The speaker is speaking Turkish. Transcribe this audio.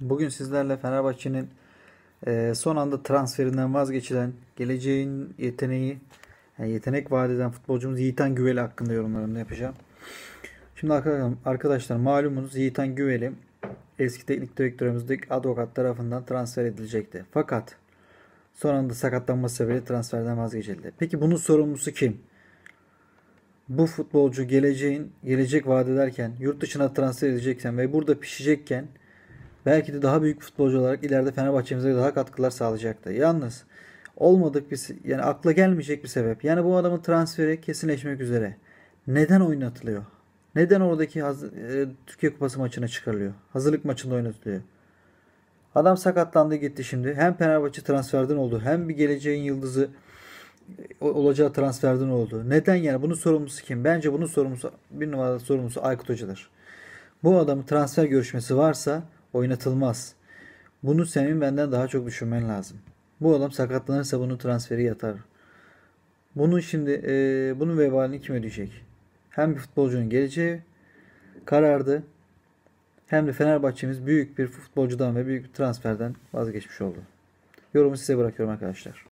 Bugün sizlerle Fenerbahçe'nin e, son anda transferinden vazgeçilen geleceğin yeteneği yani yetenek vadeden futbolcumuz Yiğitan Güveli hakkında yorumlarımı yapacağım. Şimdi arkadaşlar malumunuz Yiğitan Güveli eski teknik direktörümüz Dik Adokat tarafından transfer edilecekti. Fakat son anda sakatlanma sebebiyle transferden vazgeçildi. Peki bunun sorumlusu kim? Bu futbolcu geleceğin gelecek vaat ederken yurt dışına transfer edecekken ve burada pişecekken belki de daha büyük futbolcu olarak ileride Fenerbahçe'mize daha katkılar sağlayacaktı. Yalnız olmadık bir yani akla gelmeyecek bir sebep. Yani bu adamın transferi kesinleşmek üzere. Neden oynatılıyor? Neden oradaki haz- e, Türkiye Kupası maçına çıkarılıyor? Hazırlık maçında oynatılıyor. Adam sakatlandı gitti şimdi. Hem Fenerbahçe transferden oldu. Hem bir geleceğin yıldızı e, olacağı transferden oldu. Neden yani? Bunun sorumlusu kim? Bence bunun sorumlusu bir numaralı sorumlusu Aykut Hoca'dır. Bu adamın transfer görüşmesi varsa Oynatılmaz. Bunu senin benden daha çok düşünmen lazım. Bu adam sakatlanırsa bunun transferi yatar. Bunu şimdi e, bunun vebalini kim ödeyecek? Hem bir futbolcunun geleceği karardı. Hem de Fenerbahçe'miz büyük bir futbolcudan ve büyük bir transferden vazgeçmiş oldu. Yorumu size bırakıyorum arkadaşlar.